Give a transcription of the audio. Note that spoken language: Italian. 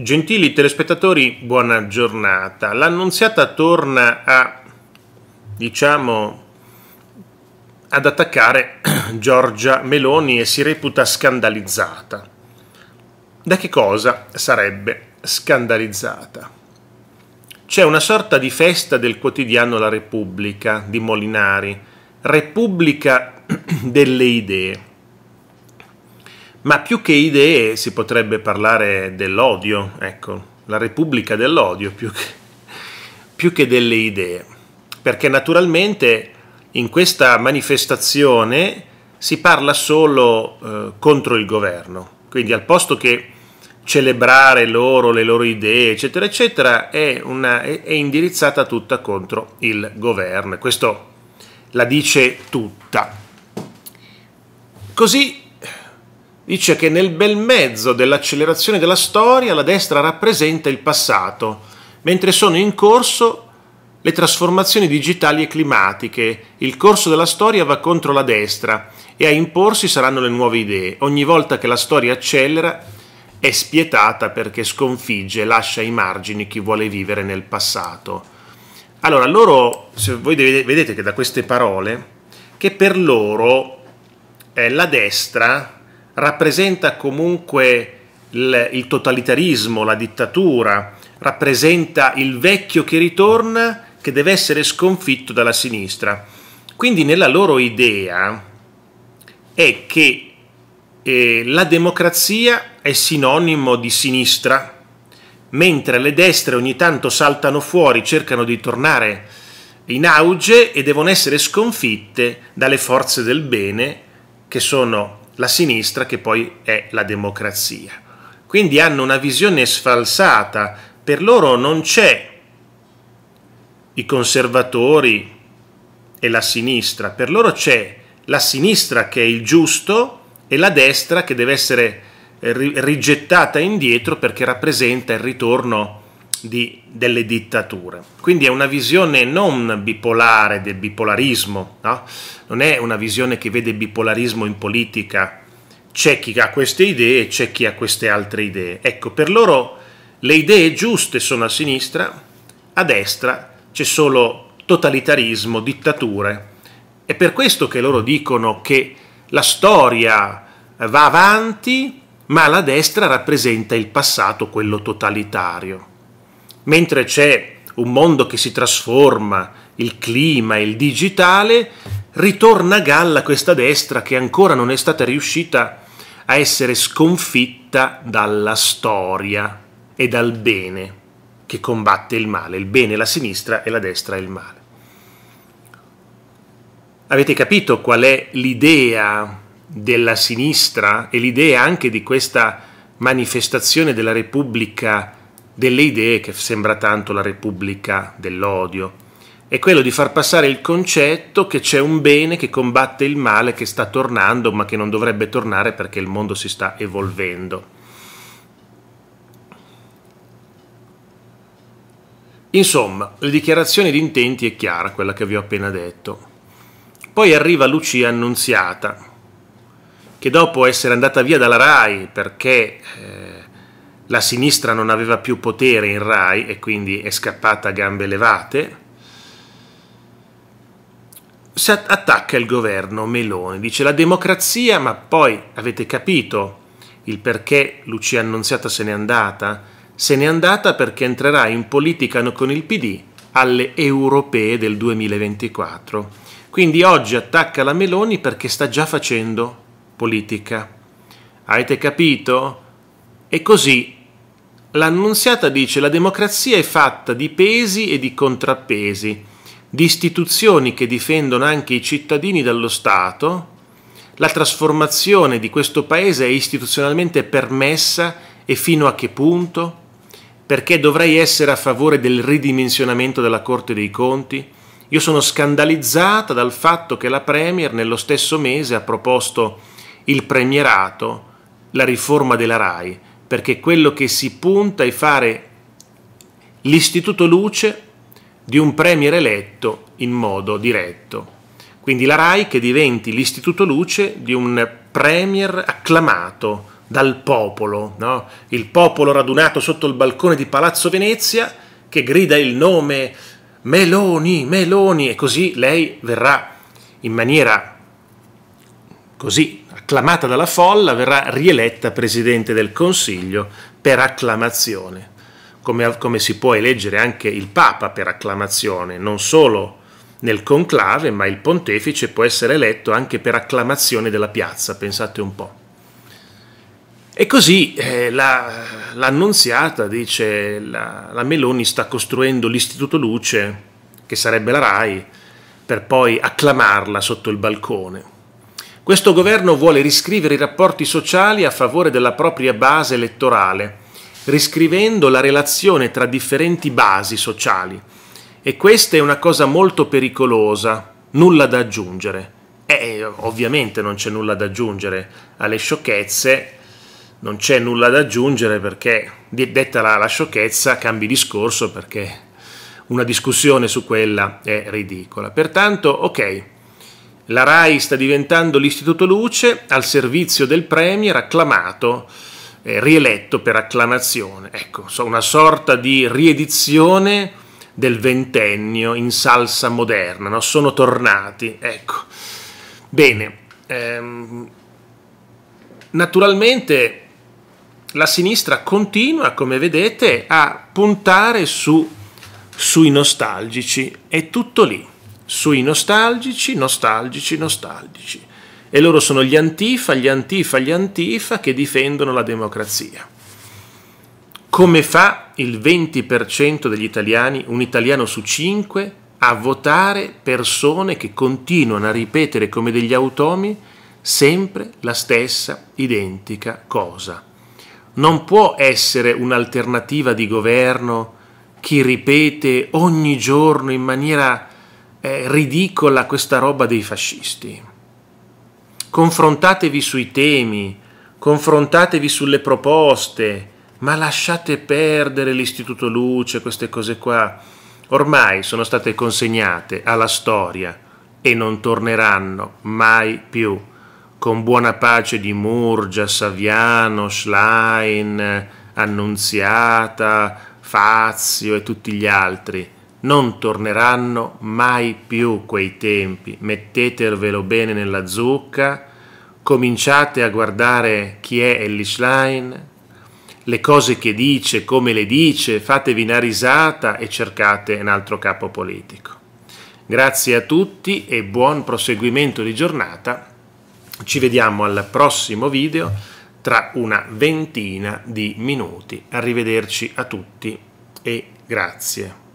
Gentili telespettatori, buona giornata. L'annunziata torna a, diciamo, ad attaccare Giorgia Meloni e si reputa scandalizzata. Da che cosa sarebbe scandalizzata? C'è una sorta di festa del quotidiano La Repubblica di Molinari, Repubblica delle idee ma più che idee si potrebbe parlare dell'odio, ecco, la Repubblica dell'odio più che, più che delle idee, perché naturalmente in questa manifestazione si parla solo eh, contro il governo, quindi al posto che celebrare loro, le loro idee, eccetera, eccetera, è, una, è indirizzata tutta contro il governo. Questo la dice tutta. Così dice che nel bel mezzo dell'accelerazione della storia la destra rappresenta il passato, mentre sono in corso le trasformazioni digitali e climatiche. Il corso della storia va contro la destra e a imporsi saranno le nuove idee. Ogni volta che la storia accelera è spietata perché sconfigge, lascia ai margini chi vuole vivere nel passato. Allora, loro, se voi vedete che da queste parole, che per loro eh, la destra rappresenta comunque il, il totalitarismo, la dittatura, rappresenta il vecchio che ritorna che deve essere sconfitto dalla sinistra. Quindi nella loro idea è che eh, la democrazia è sinonimo di sinistra, mentre le destre ogni tanto saltano fuori, cercano di tornare in auge e devono essere sconfitte dalle forze del bene che sono la sinistra che poi è la democrazia. Quindi hanno una visione sfalsata, per loro non c'è i conservatori e la sinistra, per loro c'è la sinistra che è il giusto e la destra che deve essere eh, rigettata indietro perché rappresenta il ritorno di, delle dittature. Quindi è una visione non bipolare del bipolarismo, no? non è una visione che vede il bipolarismo in politica, c'è chi ha queste idee e c'è chi ha queste altre idee. Ecco, per loro le idee giuste sono a sinistra, a destra c'è solo totalitarismo, dittature. È per questo che loro dicono che la storia va avanti, ma la destra rappresenta il passato, quello totalitario mentre c'è un mondo che si trasforma, il clima, il digitale, ritorna a galla questa destra che ancora non è stata riuscita a essere sconfitta dalla storia e dal bene che combatte il male. Il bene è la sinistra e la destra è il male. Avete capito qual è l'idea della sinistra e l'idea anche di questa manifestazione della Repubblica delle idee che sembra tanto la Repubblica dell'odio. È quello di far passare il concetto che c'è un bene che combatte il male che sta tornando ma che non dovrebbe tornare perché il mondo si sta evolvendo. Insomma, la dichiarazione di intenti è chiara quella che vi ho appena detto. Poi arriva Lucia Annunziata, che dopo essere andata via dalla RAI perché eh, la sinistra non aveva più potere in Rai e quindi è scappata a gambe levate, si attacca il governo Meloni, dice la democrazia, ma poi avete capito il perché Lucia Annunziata se n'è andata? Se n'è andata perché entrerà in politica con il PD alle europee del 2024. Quindi oggi attacca la Meloni perché sta già facendo politica. Avete capito? E così L'annunziata dice la democrazia è fatta di pesi e di contrappesi, di istituzioni che difendono anche i cittadini dallo Stato, la trasformazione di questo paese è istituzionalmente permessa e fino a che punto? Perché dovrei essere a favore del ridimensionamento della Corte dei Conti? Io sono scandalizzata dal fatto che la Premier nello stesso mese ha proposto il premierato, la riforma della RAI perché quello che si punta è fare l'istituto luce di un premier eletto in modo diretto. Quindi la RAI che diventi l'istituto luce di un premier acclamato dal popolo, no? il popolo radunato sotto il balcone di Palazzo Venezia che grida il nome Meloni, Meloni e così lei verrà in maniera così acclamata dalla folla, verrà rieletta Presidente del Consiglio per acclamazione, come, come si può eleggere anche il Papa per acclamazione, non solo nel conclave, ma il pontefice può essere eletto anche per acclamazione della piazza, pensate un po'. E così eh, l'annunziata la, dice la, la Meloni sta costruendo l'Istituto Luce, che sarebbe la RAI, per poi acclamarla sotto il balcone. Questo governo vuole riscrivere i rapporti sociali a favore della propria base elettorale, riscrivendo la relazione tra differenti basi sociali. E questa è una cosa molto pericolosa, nulla da aggiungere. E eh, ovviamente non c'è nulla da aggiungere alle sciocchezze, non c'è nulla da aggiungere perché, detta la, la sciocchezza, cambi discorso perché una discussione su quella è ridicola. Pertanto, ok, la RAI sta diventando l'Istituto Luce al servizio del Premier acclamato, eh, rieletto per acclamazione. Ecco, una sorta di riedizione del ventennio in salsa moderna, no? sono tornati. Ecco. Bene, ehm, naturalmente la sinistra continua, come vedete, a puntare su, sui nostalgici, è tutto lì sui nostalgici, nostalgici, nostalgici. E loro sono gli antifa, gli antifa, gli antifa che difendono la democrazia. Come fa il 20% degli italiani, un italiano su 5, a votare persone che continuano a ripetere come degli automi sempre la stessa identica cosa? Non può essere un'alternativa di governo chi ripete ogni giorno in maniera è ridicola questa roba dei fascisti. Confrontatevi sui temi, confrontatevi sulle proposte, ma lasciate perdere l'Istituto Luce, queste cose qua. Ormai sono state consegnate alla storia e non torneranno mai più. Con buona pace di Murgia, Saviano, Schlein, Annunziata, Fazio e tutti gli altri non torneranno mai più quei tempi, mettetevelo bene nella zucca, cominciate a guardare chi è Ellis Line, le cose che dice, come le dice, fatevi una risata e cercate un altro capo politico. Grazie a tutti e buon proseguimento di giornata. Ci vediamo al prossimo video tra una ventina di minuti. Arrivederci a tutti e grazie.